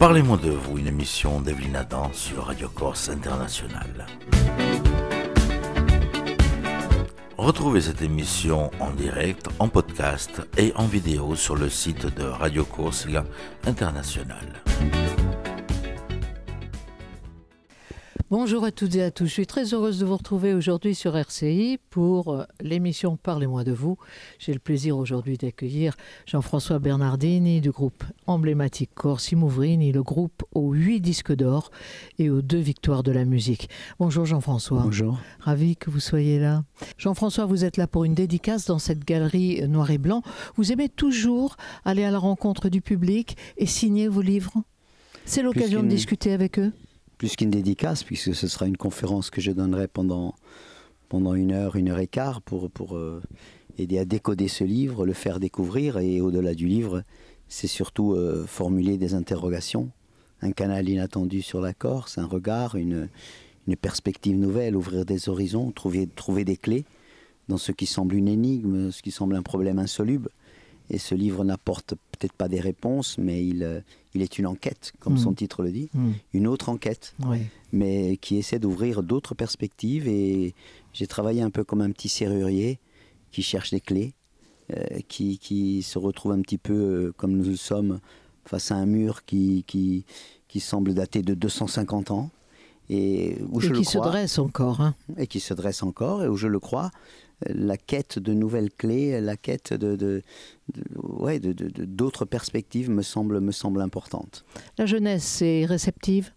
Parlez-moi de vous, une émission d'Evelyne Adam sur Radio Corse International. Retrouvez cette émission en direct, en podcast et en vidéo sur le site de Radio Corse International. Bonjour à toutes et à tous. Je suis très heureuse de vous retrouver aujourd'hui sur RCI pour euh, l'émission Parlez-moi de vous. J'ai le plaisir aujourd'hui d'accueillir Jean-François Bernardini du groupe emblématique Corsi Mouvrini, le groupe aux huit disques d'or et aux deux victoires de la musique. Bonjour Jean-François. Bonjour. Ravi que vous soyez là. Jean-François, vous êtes là pour une dédicace dans cette galerie noir et blanc. Vous aimez toujours aller à la rencontre du public et signer vos livres. C'est l'occasion de discuter avec eux plus qu'une dédicace, puisque ce sera une conférence que je donnerai pendant, pendant une heure, une heure et quart, pour, pour euh, aider à décoder ce livre, le faire découvrir, et au-delà du livre, c'est surtout euh, formuler des interrogations, un canal inattendu sur la Corse, un regard, une, perspective nouvelle, ouvrir des horizons, trouver, trouver des clés dans ce qui semble une énigme, ce qui semble un problème insoluble. Et ce livre n'apporte pas peut-être pas des réponses, mais il, euh, il est une enquête, comme son mm. titre le dit, mm. une autre enquête, mais qui essaie d'ouvrir d'autres perspectives. Et j'ai travaillé un peu comme un petit serrurier qui cherche des clés, euh, qui, se retrouve un petit peu euh, comme nous sommes face à un mur qui, qui, semble dater de 250 ans. Et, où je qui se dresse encore. Hein. Et qui se dresse encore, et où je le crois, la quête de nouvelles clés, la quête de, d'autres perspectives me semble, me semble importante. La jeunesse est réceptive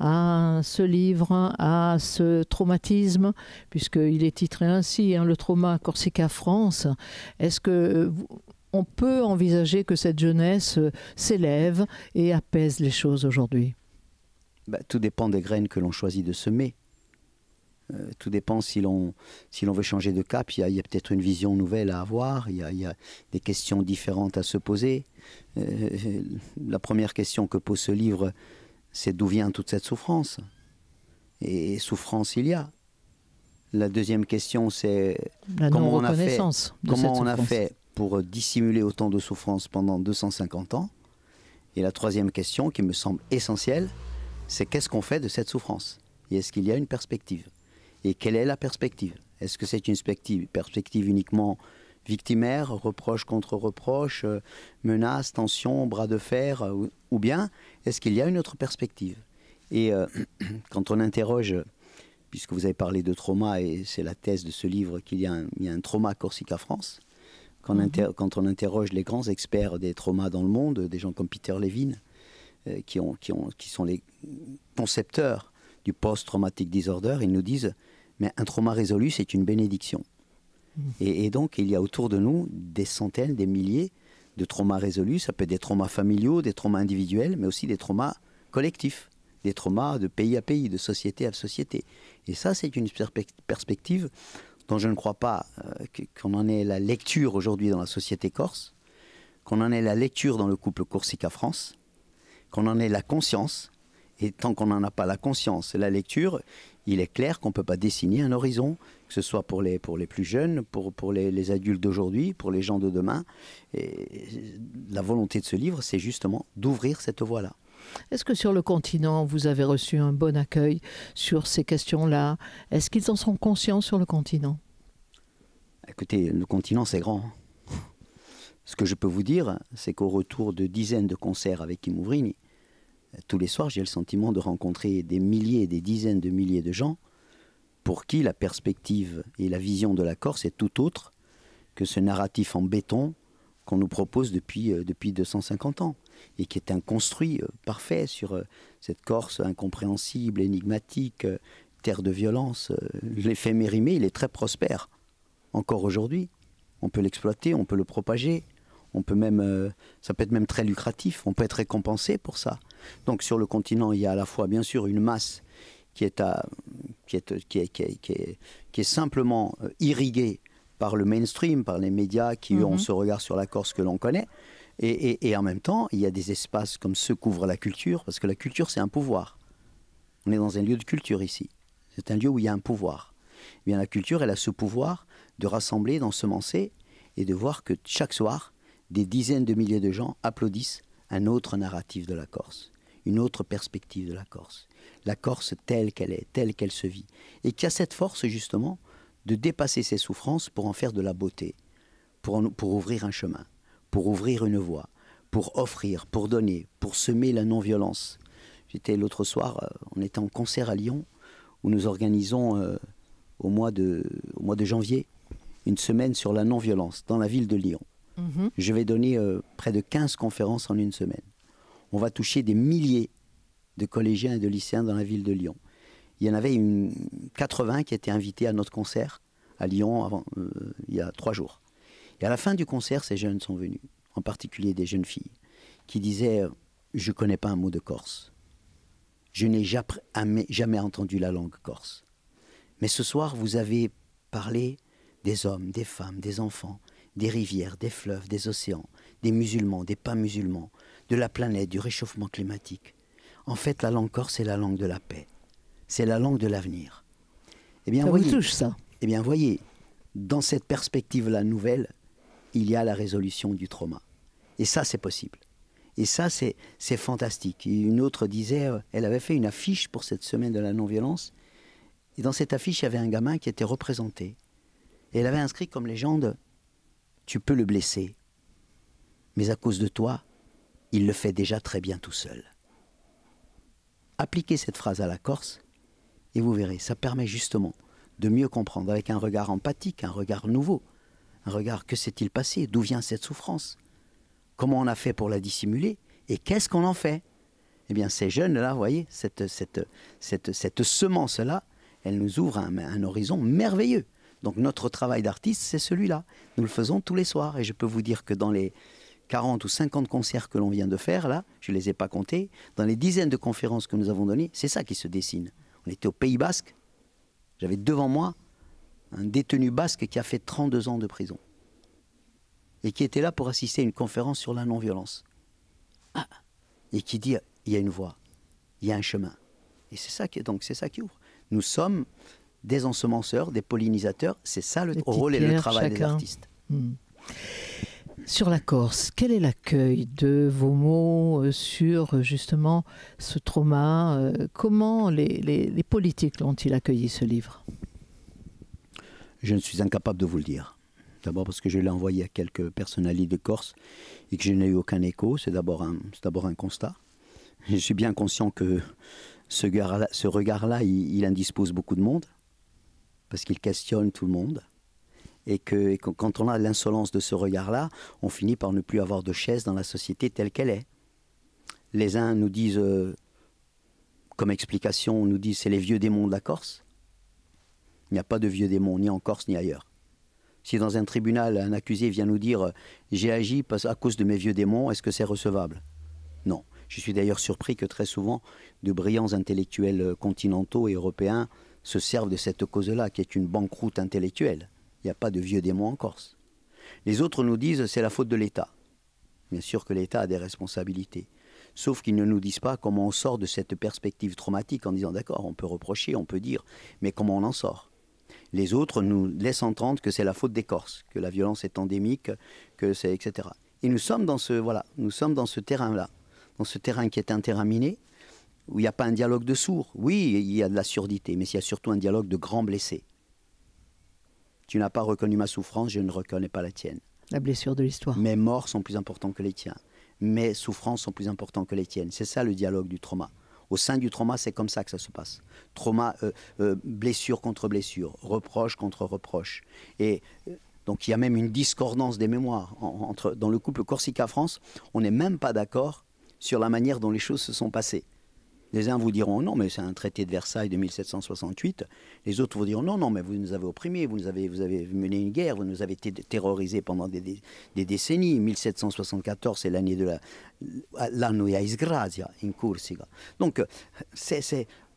à ce livre, à ce traumatisme, puisqu'il est titré ainsi, hein, le trauma Corsica-France. Est-ce que euh, on peut envisager que cette jeunesse euh, s'élève et apaise les choses aujourd'hui bah, Tout dépend des graines que l'on choisit de semer. Euh, tout dépend si l'on si l'on veut changer de cap. Il y a, peut-être une vision nouvelle à avoir. Il y a, des questions différentes à se poser. Euh, euh, la première question que pose ce livre, c'est d'où vient toute cette souffrance. Et, souffrance, il y a. La deuxième question, c'est comment on a fait, comment on a fait pour dissimuler autant de souffrance pendant 250 ans. Et la troisième question, qui me semble essentielle, c'est qu'est-ce qu'on fait de cette souffrance Et est-ce qu'il y a une perspective et quelle est la perspective Est-ce que c'est une perspective, uniquement victimaire, reproche contre reproche, euh, menace, tension, bras de fer, euh, ou, bien est-ce qu'il y a une autre perspective Et euh, quand on interroge, puisque vous avez parlé de trauma, et c'est la thèse de ce livre qu'il y, a un trauma Corsica-France, mhm. quand, on interroge les grands experts des traumas dans le monde, des gens comme Peter Levine, qui, qui sont les concepteurs du post-traumatic disorder, ils nous disent mais un trauma résolu, c'est une bénédiction. Mmh. Et, donc, il y a autour de nous des centaines, des milliers de traumas résolus. Ça peut être des traumas familiaux, des traumas individuels, mais aussi des traumas collectifs, des traumas de pays à pays, de société à société. Et ça, c'est une perspective dont je ne crois pas euh, qu'on en ait la lecture aujourd'hui dans la société corse, qu'on en ait la lecture dans le couple Corsica-France, qu'on en ait la conscience. Et tant qu'on n'en a pas la conscience et la lecture, il est clair qu'on ne peut pas dessiner un horizon, que ce soit pour les, pour les plus jeunes, pour, pour les, adultes d'aujourd'hui, pour les gens de demain. Et la volonté de ce livre, c'est justement d'ouvrir cette voie-là. Est-ce que sur le continent, vous avez reçu un bon accueil sur ces questions-là Est-ce qu'ils en sont conscients sur le continent Écoutez, le continent, c'est grand. Ce que je peux vous dire, c'est qu'au retour de dizaines de concerts avec Imouvrini, tous les soirs, j'ai le sentiment de rencontrer des milliers et des dizaines de milliers de gens pour qui la perspective et la vision de la Corse est tout autre que ce narratif en béton qu'on nous propose depuis, euh, depuis 250 ans et qui est un construit euh, parfait sur euh, cette Corse incompréhensible, énigmatique, terre de violence. L'effet mérimé, il est très prospère. Encore aujourd'hui, on peut l'exploiter, on peut le propager. On peut même, euh, ça peut être même très lucratif. On peut être récompensé pour ça. Donc sur le continent, il y a à la fois bien sûr une masse qui est, à, qui est, qui est, simplement euh, irriguée par le mainstream, par les médias qui mhm. ont ce regard sur la Corse que l'on connaît. Et, en même temps, il y a des espaces comme ceux qu'ouvre la culture, parce que la culture, c'est un pouvoir. On est dans un lieu de culture ici. C'est un lieu où il y a un pouvoir. Eh bien, la culture, elle a ce pouvoir de rassembler, d'ensemencer et de voir que chaque soir, des dizaines de milliers de gens applaudissent un autre narratif de la Corse, une autre perspective de la Corse, la Corse telle qu'elle est, telle qu'elle se vit, et qui a cette force justement de dépasser ses souffrances pour en faire de la beauté, pour, ouvrir un chemin, pour ouvrir une voie, pour offrir, pour donner, pour semer la non-violence. J'étais l'autre soir, euh, on était en concert à Lyon, où nous organisons euh, mois de, au mois de janvier une semaine sur la non-violence dans la ville de Lyon. Mhm. Je vais donner euh, près de 15 conférences en une semaine. On va toucher des milliers de collégiens et de lycéens dans la ville de Lyon. Il y en avait une, 80 qui étaient invités à notre concert à Lyon euh, il y a trois jours. Et à la fin du concert, ces jeunes sont venus, en particulier des jeunes filles, qui disaient euh, Je ne connais pas un mot de corse. Je n'ai jamais entendu la langue corse. Mais ce soir, vous avez parlé des hommes, des femmes, des enfants, des rivières, des fleuves, des océans, des musulmans, des pas musulmans, de la planète, du réchauffement climatique. En fait, la langue corse, c'est la langue de la paix. C'est la langue de l'avenir. Eh bien, ça vous touche, ça. Eh bien, voyez, dans cette perspective-là nouvelle, il y a la résolution du trauma. Et ça, c'est possible. Et ça, c'est, c'est fantastique. Et une autre disait, euh, elle avait fait une affiche pour cette semaine de la non-violence. Et dans cette affiche, il y avait un gamin qui était représenté. Et elle avait inscrit comme légende tu peux le blesser, mais à cause de toi, il le fait déjà très bien tout seul. Appliquez cette phrase à la Corse, et vous verrez, ça permet justement de mieux comprendre avec un regard empathique, un regard nouveau, un regard que s'est-il passé, d'où vient cette souffrance, comment on a fait pour la dissimuler, et qu'est-ce qu'on en fait Eh bien, ces jeunes-là, vous voyez, cette, cette, semence-là, elle nous ouvre un horizon merveilleux. Donc notre travail d'artiste, c'est celui-là. Nous le faisons tous les soirs. Et je peux vous dire que dans les 40 ou 50 concerts que l'on vient de faire, là, je ne les ai pas comptés, dans les dizaines de conférences que nous avons données, c'est ça qui se dessine. On était au Pays Basque. J'avais devant moi un détenu basque qui a fait 32 ans de prison et qui était là pour assister à une conférence sur la non-violence. Ah. et qui dit il y a une voie, il y a un chemin. Et c'est ça qui donc c'est ça qui ouvre. Nous sommes des ensemenceurs, des pollinisateurs. C'est ça le rôle et le travail des artistes. Hmm. Sur la Corse, quel est l'accueil de vos mots euh, sur euh, justement ce trauma euh, Comment les, politiques l'ont-ils accueilli ce livre Je ne suis incapable de vous le dire. D'abord parce que je l'ai envoyé à quelques personnalités de Corse et que je n'ai eu aucun écho. C'est d'abord un, un constat. Je suis bien conscient que ce, regard-là, il indispose beaucoup de monde parce qu'ils questionnent tout le monde. Et que, quand on a l'insolence de ce regard-là, on finit par ne plus avoir de chaise dans la société telle qu'elle est. Les uns nous disent, euh, comme explication, nous disent c'est les vieux démons de la Corse. Il n'y a pas de vieux démons, ni en Corse, ni ailleurs. Si dans un tribunal, un accusé vient nous dire euh, j'ai agi à cause de mes vieux démons, est-ce que c'est recevable Non. Je suis d'ailleurs surpris que très souvent, de brillants intellectuels continentaux et européens se servent de cette cause-là, qui est une banqueroute intellectuelle. Il n'y a pas de vieux démons en Corse. Les autres nous disent c'est la faute de l'État. Bien sûr que l'État a des responsabilités. Sauf qu'ils ne nous disent pas comment on sort de cette perspective traumatique en disant d'accord, on peut reprocher, on peut dire, mais comment on en sort Les autres nous laissent entendre que c'est la faute des Corses, que la violence est endémique, que c'est etc. Et nous sommes dans ce voilà, nous sommes dans ce terrain-là, dans ce terrain qui est interminé, où il n'y a pas un dialogue de sourds. Oui, il y a de la surdité, mais il y a surtout un dialogue de grands blessés. Tu n'as pas reconnu ma souffrance, je ne reconnais pas la tienne. La blessure de l'histoire. Mes morts sont plus importants que les tiens. Mes souffrances sont plus importantes que les tiennes. C'est ça le dialogue du trauma. Au sein du trauma, c'est comme ça que ça se passe. Trauma, euh, euh, blessure contre blessure, reproche contre reproche. Et euh, donc il y a même une discordance des mémoires. entre, dans le couple Corsica-France, on n'est même pas d'accord sur la manière dont les choses se sont passées. Les uns vous diront non, mais c'est un traité de Versailles de 1768. Les autres vous diront non, non, mais vous nous avez opprimés, vous, nous avez, vous avez mené une guerre, vous nous avez terrorisés pendant des, des, décennies. 1774, c'est l'année de la. L'anno in Donc,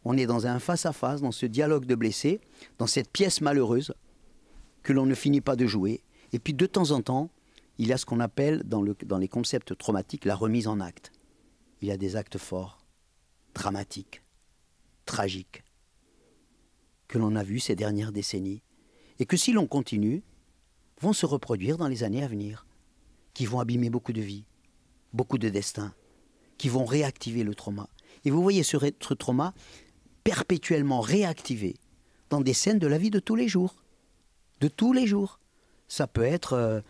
on est dans un face-à-face, -face, dans ce dialogue de blessés, dans cette pièce malheureuse que l'on ne finit pas de jouer. Et puis, de temps en temps, il y a ce qu'on appelle, dans, le, dans les concepts traumatiques, la remise en acte. Il y a des actes forts dramatique, tragique, que l'on a vu ces dernières décennies, et que si l'on continue, vont se reproduire dans les années à venir, qui vont abîmer beaucoup de vies, beaucoup de destins, qui vont réactiver le trauma. Et vous voyez ce, trauma perpétuellement réactivé dans des scènes de la vie de tous les jours. De tous les jours. Ça peut être... Euh,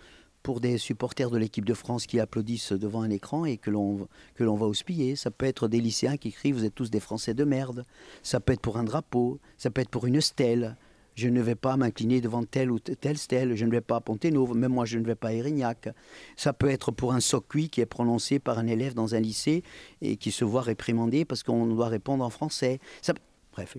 pour des supporters de l'équipe de France qui applaudissent devant un écran et que l'on que l'on va auspiller. Ça peut être des lycéens qui crient vous êtes tous des Français de merde. Ça peut être pour un drapeau. Ça peut être pour une stèle. Je ne vais pas m'incliner devant telle ou telle stèle. Je ne vais pas à nos. Même moi, je ne vais pas à Erignac. Ça peut être pour un soc qui est prononcé par un élève dans un lycée et qui se voit réprimandé parce qu'on doit répondre en français. bref,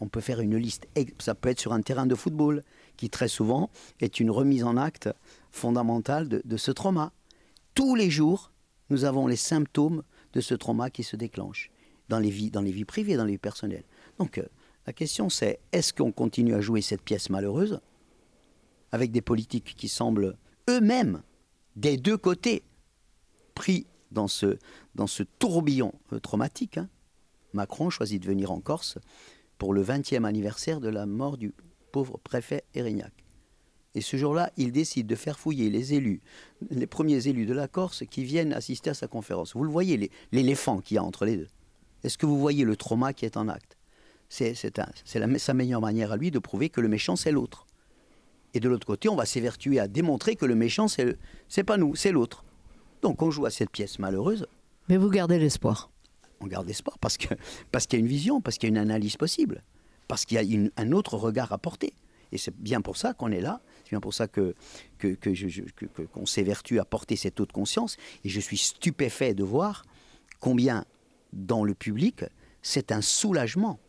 on peut faire une liste. Ça peut être sur un terrain de football qui très souvent est une remise en acte fondamentale de, ce trauma. Tous les jours, nous avons les symptômes de ce trauma qui se déclenche dans les vies, dans les vies privées, dans les vies personnelles. Donc euh, la question c'est est-ce qu'on continue à jouer cette pièce malheureuse avec des politiques qui semblent eux-mêmes des deux côtés pris dans ce, dans ce tourbillon euh, traumatique. Hein? Macron choisit de venir en Corse pour le 20e anniversaire de la mort du pauvre préfet Erignac. Et ce jour-là, il décide de faire fouiller les élus, les premiers élus de la Corse qui viennent assister à sa conférence. Vous le voyez, l'éléphant qu'il y a entre les deux. Est-ce que vous voyez le trauma qui est en acte C'est sa meilleure manière à lui de prouver que le méchant, c'est l'autre. Et de l'autre côté, on va s'évertuer à démontrer que le méchant, c'est pas nous, c'est l'autre. Donc on joue à cette pièce malheureuse. Mais vous gardez l'espoir. On garde l'espoir parce qu'il parce qu'il y a une vision, parce qu'il y a une analyse possible, parce qu'il y a un autre regard à porter. Et c'est bien pour ça qu'on est là c'est bien pour ça que qu'on que s'évertue à porter cette haute conscience. Et je suis stupéfait de voir combien dans le public c'est un soulagement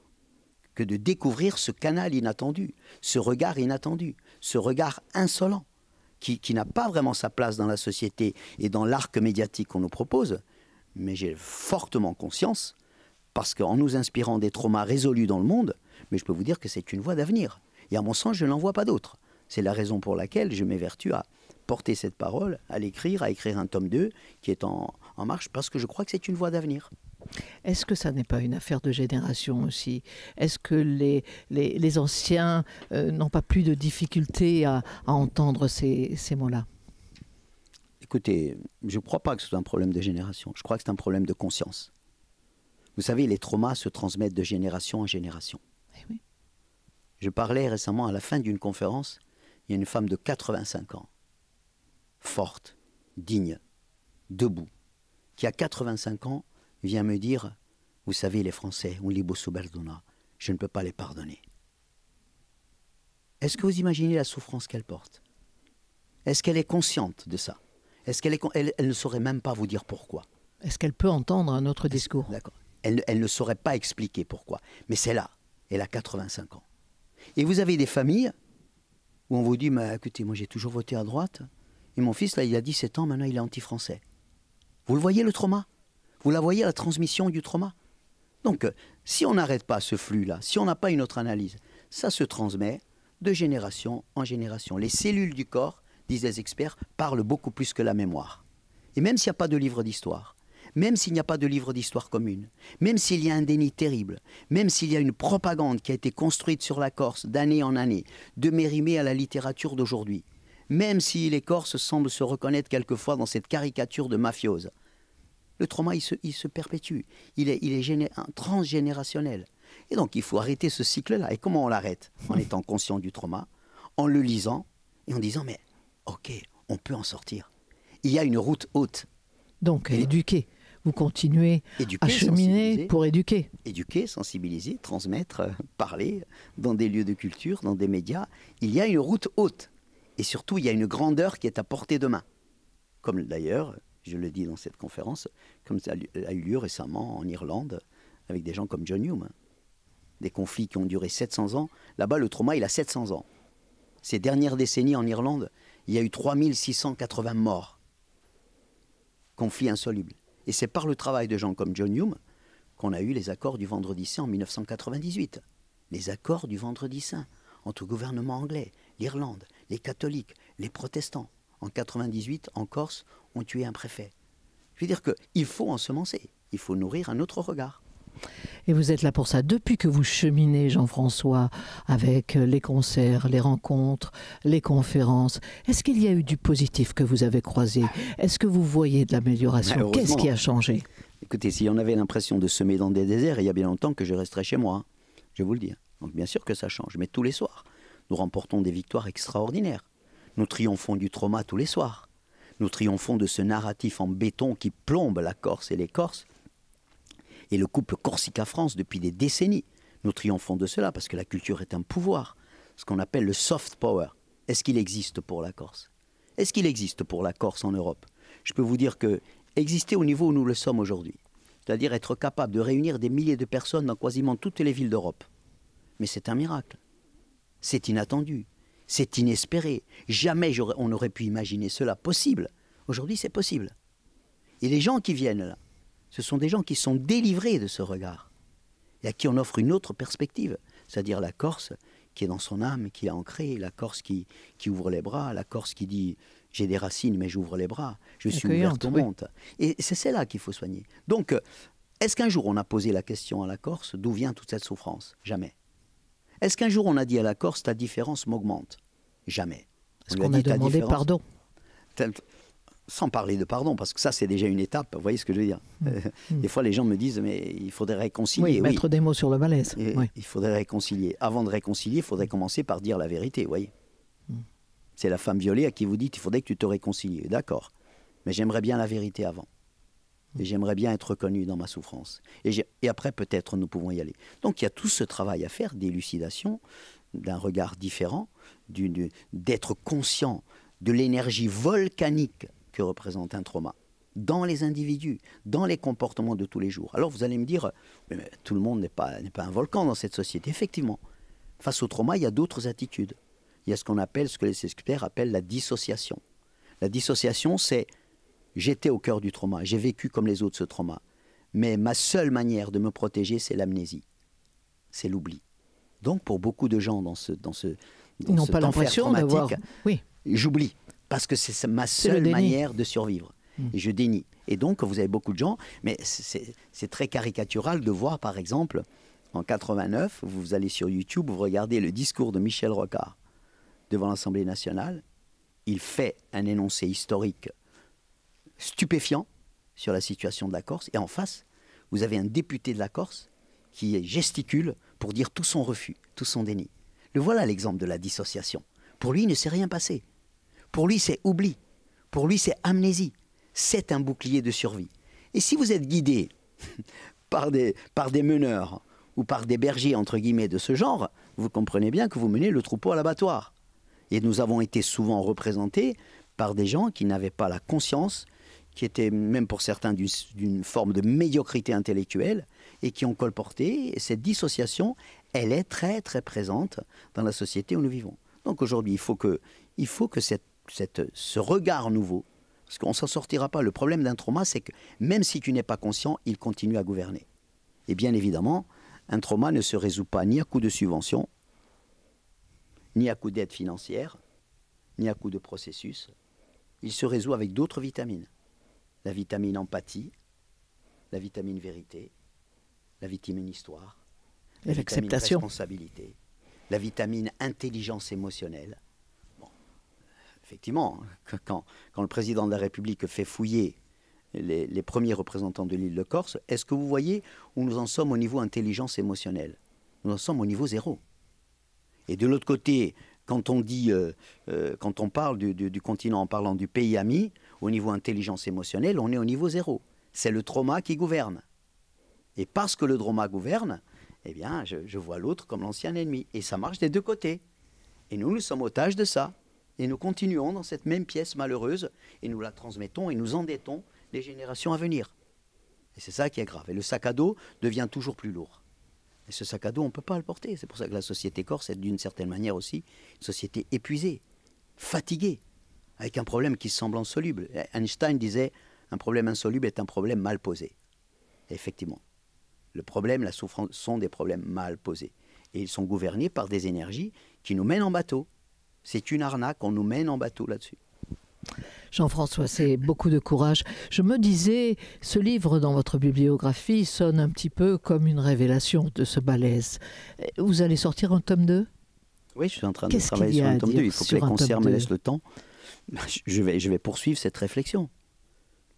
que de découvrir ce canal inattendu, ce regard inattendu, ce regard insolent, qui, n'a pas vraiment sa place dans la société et dans l'arc médiatique qu'on nous propose. Mais j'ai fortement conscience, parce qu'en nous inspirant des traumas résolus dans le monde, mais je peux vous dire que c'est une voie d'avenir. Et à mon sens, je n'en vois pas d'autre. C'est la raison pour laquelle je m'évertue à porter cette parole, à l'écrire, à écrire un tome 2 qui est en, marche, parce que je crois que c'est une voie d'avenir. Est-ce que ça n'est pas une affaire de génération aussi Est-ce que les, anciens euh, n'ont pas plus de difficultés à, entendre ces, mots-là Écoutez, je ne crois pas que c'est un problème de génération. Je crois que c'est un problème de conscience. Vous savez, les traumas se transmettent de génération en génération. Eh je parlais récemment à la fin d'une conférence il y a une femme de 85 ans, forte, digne, debout, qui à 85 ans vient me dire Vous savez, les Français, on libo je ne peux pas les pardonner. Est-ce que vous imaginez la souffrance qu'elle porte Est-ce qu'elle est consciente de ça Est-ce qu'elle elle, ne saurait même pas vous dire pourquoi Est-ce qu'elle peut entendre un autre discours D'accord. Elle, elle, ne saurait pas expliquer pourquoi. Mais c'est là. Elle a 85 ans. Et vous avez des familles où on vous dit, écoutez, moi j'ai toujours voté à droite, et mon fils, là, il a 17 ans, maintenant il est anti-français. Vous le voyez le trauma Vous la voyez la transmission du trauma Donc, euh, si on n'arrête pas ce flux-là, si on n'a pas une autre analyse, ça se transmet de génération en génération. Les cellules du corps, disent les experts, parlent beaucoup plus que la mémoire. Et même s'il n'y a pas de livre d'histoire, même s'il n'y a pas de livre d'histoire commune, même s'il y a un déni terrible, même s'il y a une propagande qui a été construite sur la Corse d'année en année, de Mérimée à la littérature d'aujourd'hui, même si les Corses semblent se reconnaître quelquefois dans cette caricature de mafiose, le trauma, il se, perpétue, il est, il est transgénérationnel. Et donc, il faut arrêter ce cycle-là. Et comment on l'arrête En étant conscient du trauma, en le lisant et en disant, mais ok, on peut en sortir. Il y a une route haute. Donc, éduquer vous continuez à cheminer pour éduquer. Éduquer, sensibiliser, transmettre, euh, parler dans des lieux de culture, dans des médias. Il y a une route haute. Et surtout, il y a une grandeur qui est à portée de main. Comme d'ailleurs, je le dis dans cette conférence, comme ça a eu lieu récemment en Irlande avec des gens comme John Hume. Des conflits qui ont duré 700 ans. Là-bas, le trauma, il a 700 ans. Ces dernières décennies en Irlande, il y a eu 3680 morts. Conflits insolubles. Et c'est par le travail de gens comme John Hume qu'on a eu les accords du Vendredi Saint en 1998. Les accords du Vendredi Saint entre le gouvernement anglais, l'Irlande, les catholiques, les protestants. En 1998, en Corse, ont tué un préfet. Je veux dire qu'il faut ensemencer, il faut nourrir un autre regard. Et vous êtes là pour ça. Depuis que vous cheminez, Jean-François, avec euh, les concerts, les rencontres, les conférences, est-ce qu'il y a eu du positif que vous avez croisé Est-ce que vous voyez de l'amélioration bah, Qu'est-ce qui a changé Écoutez, si on avait l'impression de semer dans des déserts, il y a bien longtemps que je resterais chez moi. Je vous le dis. Donc bien sûr que ça change, mais tous les soirs. Nous remportons des victoires extraordinaires. Nous triomphons du trauma tous les soirs. Nous triomphons de ce narratif en béton qui plombe la Corse et les Corses et le couple Corsica-France depuis des décennies. Nous triomphons de cela parce que la culture est un pouvoir, ce qu'on appelle le soft power. Est-ce qu'il existe pour la Corse Est-ce qu'il existe pour la Corse en Europe Je peux vous dire que exister au niveau où nous le sommes aujourd'hui, c'est-à-dire être capable de réunir des milliers de personnes dans quasiment toutes les villes d'Europe, mais c'est un miracle. C'est inattendu, c'est inespéré. Jamais on n'aurait pu imaginer cela possible. Aujourd'hui, c'est possible. Et les gens qui viennent là, ce sont des gens qui sont délivrés de ce regard et à qui on offre une autre perspective, c'est-à-dire la Corse qui est dans son âme, qui est ancrée, la Corse qui, qui ouvre les bras, la Corse qui dit j'ai des racines mais j'ouvre les bras, je suis ouvert au monde. Et c'est celle-là qu'il faut soigner. Donc, est-ce qu'un jour on a posé la question à la Corse d'où vient toute cette souffrance Jamais. Est-ce qu'un jour on a dit à la Corse ta différence m'augmente Jamais. Est-ce qu'on a, demandé pardon sans parler de pardon, parce que ça, c'est déjà une étape. Vous voyez ce que je veux dire mm. Euh, mm. Des fois, les gens me disent, mais il faudrait réconcilier. Oui, mettre des mots sur le malaise. Il faudrait réconcilier. Avant de réconcilier, il faudrait commencer par dire la vérité, vous voyez mm. C'est la femme violée à qui vous dites, il faudrait que tu te réconcilies. D'accord. Mais j'aimerais bien la vérité avant. Et j'aimerais bien être reconnu dans ma souffrance. Et, et après, peut-être, nous pouvons y aller. Donc, il y a tout ce travail à faire d'élucidation, d'un regard différent, d'être conscient de l'énergie volcanique que représente un trauma dans les individus, dans les comportements de tous les jours. Alors vous allez me dire, tout le monde n'est pas, pas un volcan dans cette société. Effectivement, face au trauma, il y a d'autres attitudes. Il y a ce qu'on appelle, ce que les experts appellent la dissociation. La dissociation, c'est j'étais au cœur du trauma, j'ai vécu comme les autres ce trauma, mais ma seule manière de me protéger, c'est l'amnésie, c'est l'oubli. Donc pour beaucoup de gens dans ce... Dans ce dans pas l'impression Oui. J'oublie parce que c'est ma seule manière de survivre. Hmm. Et je dénie. Et donc, vous avez beaucoup de gens, mais c'est très caricatural de voir, par exemple, en 89, vous allez sur YouTube, vous regardez le discours de Michel Rocard devant l'Assemblée nationale. Il fait un énoncé historique stupéfiant sur la situation de la Corse. Et en face, vous avez un député de la Corse qui gesticule pour dire tout son refus, tout son déni. Le voilà l'exemple de la dissociation. Pour lui, il ne s'est rien passé. Pour lui, c'est oubli. Pour lui, c'est amnésie. C'est un bouclier de survie. Et si vous êtes guidé par des, par des meneurs ou par des bergers, entre guillemets, de ce genre, vous comprenez bien que vous menez le troupeau à l'abattoir. Et nous avons été souvent représentés par des gens qui n'avaient pas la conscience, qui étaient même pour certains d'une forme de médiocrité intellectuelle, et qui ont colporté. cette dissociation, elle est très très présente dans la société où nous vivons. Donc aujourd'hui, il il faut que cette ce regard nouveau, parce qu'on ne s'en sortira pas. Le problème d'un trauma, c'est que même si tu n'es pas conscient, il continue à gouverner. Et bien évidemment, un trauma ne se résout pas ni à coup de subvention, ni à coup d'aide financière, ni à coup de processus. Il se résout avec d'autres vitamines. La vitamine empathie, la vitamine vérité, la vitamine histoire, la vitamine responsabilité, la vitamine intelligence émotionnelle, effectivement, quand, le président de la République fait fouiller les, premiers représentants de l'île de Corse, est-ce que vous voyez où nous en sommes au niveau intelligence émotionnelle Nous en sommes au niveau zéro. Et de l'autre côté, quand on, dit, euh, euh, quand on parle du, continent en parlant du pays ami, au niveau intelligence émotionnelle, on est au niveau zéro. C'est le trauma qui gouverne. Et parce que le trauma gouverne, eh bien, je vois l'autre comme l'ancien ennemi. Et ça marche des deux côtés. Et nous, nous sommes otages de ça. Et nous continuons dans cette même pièce malheureuse et nous la transmettons et nous endettons les générations à venir. Et c'est ça qui est grave. Et le sac à dos devient toujours plus lourd. Et ce sac à dos, on ne peut pas le porter. C'est pour ça que la société corse est d'une certaine manière aussi une société épuisée, fatiguée, avec un problème qui semble insoluble. Einstein disait un problème insoluble est un problème mal posé. effectivement, le problème, la souffrance sont des problèmes mal posés. Et ils sont gouvernés par des énergies qui nous mènent en bateau. C'est une arnaque, on nous mène en bateau là-dessus. Jean-François, c'est beaucoup de courage. Je me disais, ce livre dans votre bibliographie sonne un petit peu comme une révélation de ce balaise. Euh, vous allez sortir un tome 2 Oui, je suis en train de travailler sur un tome 2. Il faut que les concerts me laissent le temps. Bah, je vais, je vais poursuivre cette réflexion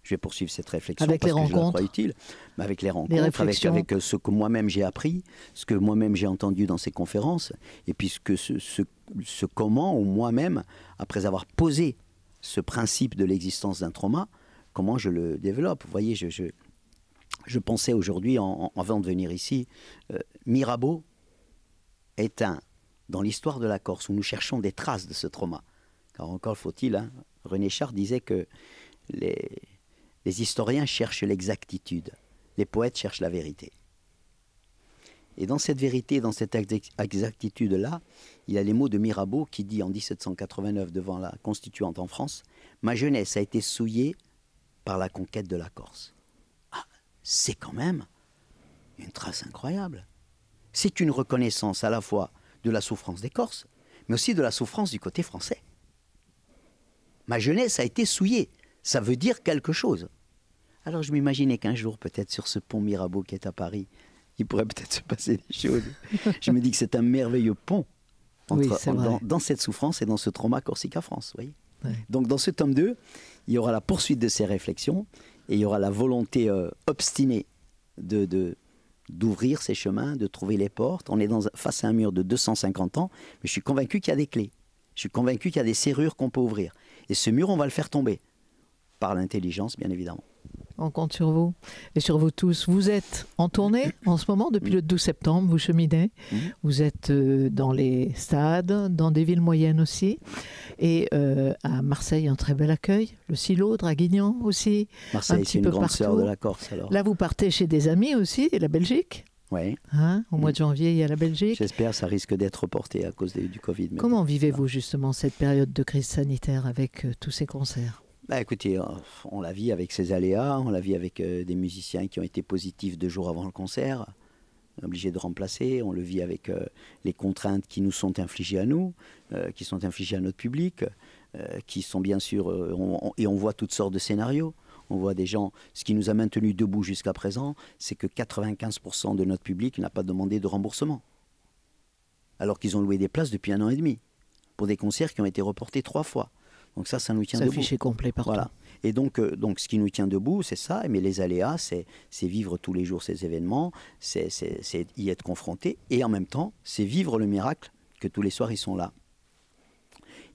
je vais poursuivre cette réflexion avec parce les que rencontres. je la crois utile. Mais avec les rencontres, avec, euh, ce que moi-même j'ai appris, ce que moi-même j'ai entendu dans ces conférences, et puis ce, ce, comment, ou moi-même, après avoir posé ce principe de l'existence d'un trauma, comment je le développe. Vous voyez, je, je, pensais aujourd'hui, en, avant de venir ici, euh, Mirabeau est un, dans l'histoire de la Corse, où nous cherchons des traces de ce trauma. Car encore faut-il, hein, René Char disait que les, les historiens cherchent l'exactitude, les poètes cherchent la vérité. Et dans cette vérité, dans cette exactitude-là, il y a les mots de Mirabeau qui dit en 1789 devant la Constituante en France, Ma jeunesse a été souillée par la conquête de la Corse. Ah, c'est quand même une trace incroyable. C'est une reconnaissance à la fois de la souffrance des Corses, mais aussi de la souffrance du côté français. Ma jeunesse a été souillée ça veut dire quelque chose. Alors je m'imaginais qu'un jour, peut-être sur ce pont Mirabeau qui est à Paris, il pourrait peut-être se passer des choses. je me dis que c'est un merveilleux pont entre, dans, cette souffrance et dans ce trauma Corsica-France. Donc dans ce tome 2, il y aura la poursuite de ces réflexions et il y aura la volonté euh, obstinée de, d'ouvrir ces chemins, de trouver les portes. On est face à un mur de 250 ans, mais je suis convaincu qu'il y a des clés. Je suis convaincu qu'il y a des serrures qu'on peut ouvrir. Et ce mur, on va le faire tomber par l'intelligence, bien évidemment. On compte sur vous et sur vous tous. Vous êtes en tournée en ce moment depuis le 12 mm. septembre, vous cheminez. Mm. Vous êtes euh, dans les stades, dans des villes moyennes aussi. Et euh, à Marseille, un très bel accueil. Le Silo, Draguignan aussi. Marseille, c'est une grande de la Corse alors. Là, vous partez chez des amis aussi, et la Belgique oui. Hein, au mois mm. de janvier, il y a la Belgique. J'espère, ça risque d'être reporté à cause du Covid. Comment vivez-vous justement cette période de crise sanitaire avec euh, tous ces concerts bah écoutez, euh, on la vit avec ses aléas, on la vit avec euh, des musiciens qui ont été positifs deux jours avant le concert, obligés de remplacer, on le vit avec euh, les contraintes qui nous sont infligées à nous, qui sont infligées à notre public, qui sont bien sûr, et on voit toutes sortes de scénarios. On voit des gens, ce qui nous a maintenus debout jusqu'à présent, c'est que 95% de notre public n'a pas demandé de remboursement, alors qu'ils ont loué des places depuis un an et demi, pour des concerts qui ont été reportés trois fois. Donc ça, ça nous tient ça debout. fichier complet partout. Voilà. Et donc, euh, donc, ce qui nous tient debout, c'est ça. Mais les aléas, c'est vivre tous les jours ces événements, c'est y être confronté. Et en même temps, c'est vivre le miracle que tous les soirs, ils sont là.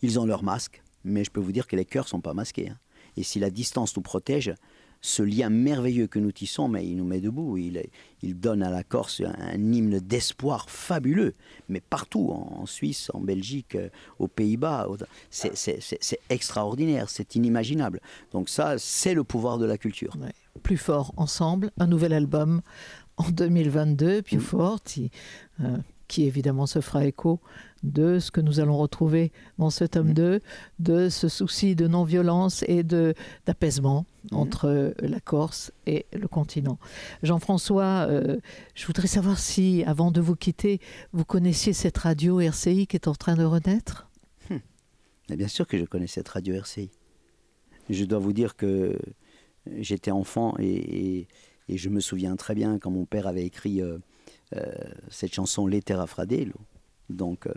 Ils ont leur masque, mais je peux vous dire que les cœurs sont pas masqués. Hein. Et si la distance nous protège, ce lien merveilleux que nous tissons, mais il nous met debout. Il, donne à la Corse un, hymne d'espoir fabuleux. Mais partout, en, Suisse, en Belgique, euh, aux Pays-Bas, c'est extraordinaire, c'est inimaginable. Donc ça, c'est le pouvoir de la culture. Plus fort ensemble, un nouvel album en 2022, plus fort, qui évidemment se fera écho de ce que nous allons retrouver dans ce tome 2, mm. de ce souci de non-violence et de d'apaisement mm. entre euh, la Corse et le continent. Jean-François, euh, je voudrais savoir si, avant de vous quitter, vous connaissiez cette radio RCI qui est en train de renaître hum. Bien sûr que je connais cette radio RCI. Je dois vous dire que euh, j'étais enfant et, je me souviens très bien quand mon père avait écrit cette chanson Les Terres donc euh,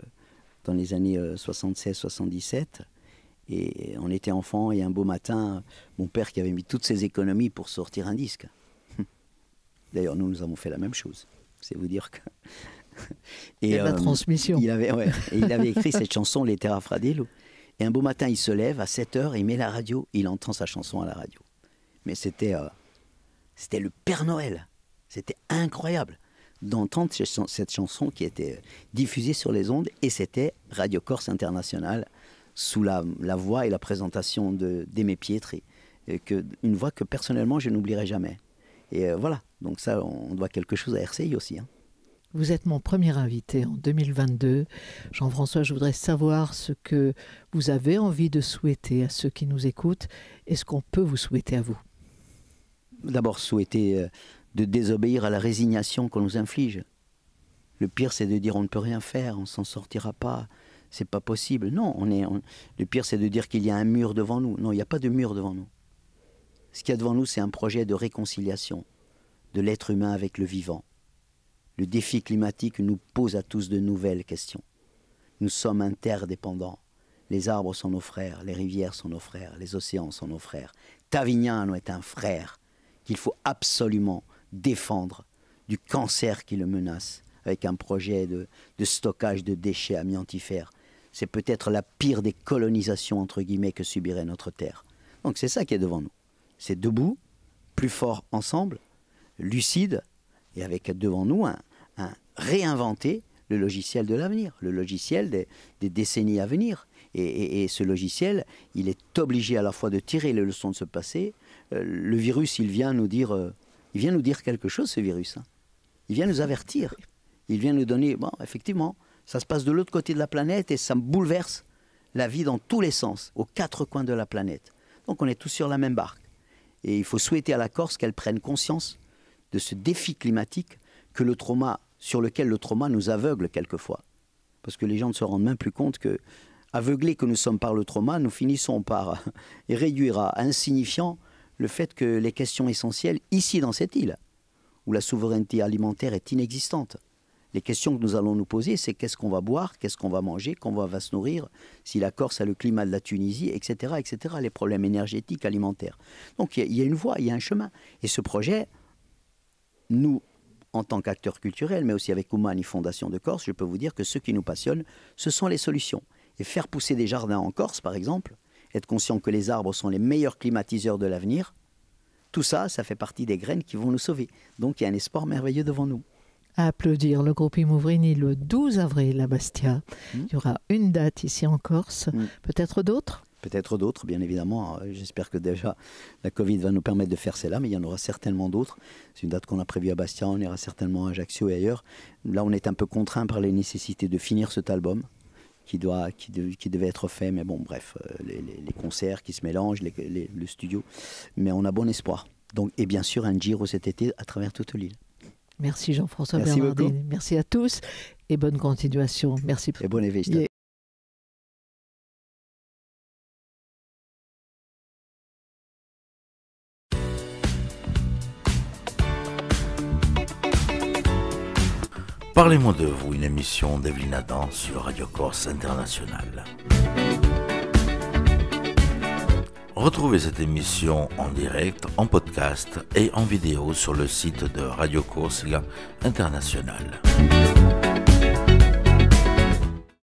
dans les années 76-77. Euh, et on était enfant et un beau matin, mon père qui avait mis toutes ses économies pour sortir un disque. D'ailleurs, nous, nous avons fait la même chose. C'est vous dire que. Et, la euh, transmission. Il avait, écrit cette chanson, Les Terra Et un beau matin, il se lève à 7 heures, il met la radio, il entend sa chanson à la radio. Mais c'était c'était le Père Noël. C'était incroyable d'entendre cette chanson qui était euh, diffusée sur les ondes et c'était Radio Corse International sous la, voix et la présentation d'Aimé Pietri. Euh, que, une voix que personnellement je n'oublierai jamais. Et euh, voilà, donc ça on doit quelque chose à RCI aussi. Hein. Vous êtes mon premier invité en 2022. Jean-François, je voudrais savoir ce que vous avez envie de souhaiter à ceux qui nous écoutent et ce qu'on peut vous souhaiter à vous. D'abord souhaiter de désobéir à la résignation qu'on nous inflige. Le pire, c'est de dire on ne peut rien faire, on s'en sortira pas, c'est pas possible. Non, on est. Le pire, c'est de dire qu'il y a un mur devant nous. Non, il n'y a pas de mur devant nous. Ce qu'il y a devant nous, c'est un projet de réconciliation de l'être humain avec le vivant. Le défi climatique nous pose à tous de nouvelles questions. Nous sommes interdépendants. Les arbres sont nos frères, les rivières sont nos frères, les océans sont nos frères. Tavignano est un frère qu'il faut absolument défendre du cancer qui le menace avec un projet de, stockage de déchets amiantifères. C'est peut-être la pire des colonisations, entre guillemets, que subirait notre Terre. Donc c'est ça qui est devant nous. C'est debout, plus fort ensemble, lucide, et avec devant nous un, réinventer le logiciel de l'avenir, le logiciel des, décennies à venir. Et, ce logiciel, il est obligé à la fois de tirer les leçons de ce passé. Euh, le virus, il vient nous dire... Euh, il vient nous dire quelque chose, ce virus. Hein. Il vient nous avertir. Il vient nous donner, bon, effectivement, ça se passe de l'autre côté de la planète et ça bouleverse la vie dans tous les sens, aux quatre coins de la planète. Donc on est tous sur la même barque. Et il faut souhaiter à la Corse qu'elle prenne conscience de ce défi climatique que le trauma, sur lequel le trauma nous aveugle quelquefois. Parce que les gens ne se rendent même plus compte que, aveuglés que nous sommes par le trauma, nous finissons par réduire à insignifiant le fait que les questions essentielles, ici dans cette île, où la souveraineté alimentaire est inexistante, les questions que nous allons nous poser, c'est qu'est-ce qu'on va boire, qu'est-ce qu'on va manger, comment va se nourrir, si la Corse a le climat de la Tunisie, etc., etc., les problèmes énergétiques, alimentaires. Donc il y, a une voie, il y a un chemin. Et ce projet, nous, en tant qu'acteurs culturels, mais aussi avec Oumani Fondation de Corse, je peux vous dire que ce qui nous passionne, ce sont les solutions. Et faire pousser des jardins en Corse, par exemple, être conscient que les arbres sont les meilleurs climatiseurs de l'avenir, tout ça, ça fait partie des graines qui vont nous sauver. Donc il y a un espoir merveilleux devant nous. À applaudir le groupe Imouvrini le 12 avril à Bastia. Hmm. Il y aura une date ici en Corse, hmm. peut-être d'autres Peut-être d'autres, bien évidemment. Euh, j'espère que déjà la Covid va nous permettre de faire cela. mais il y en aura certainement d'autres. C'est une date qu'on a prévue à Bastia, on ira certainement à Ajaccio et ailleurs. Là, on est un peu contraint par les nécessités de finir cet album qui, doit, qui, devait être fait. Mais bon, bref, euh, les, concerts qui se mélangent, le studio. Mais on a bon espoir. Donc, et bien sûr, un Giro cet été à travers toute l'île. Merci Jean-François Merci à tous et bonne continuation. Merci. Et bonne Parlez-moi de vous, une émission d'Evelyne Adam sur Radio Corse International. Retrouvez cette émission en direct, en podcast et en vidéo sur le site de Radio Corse International.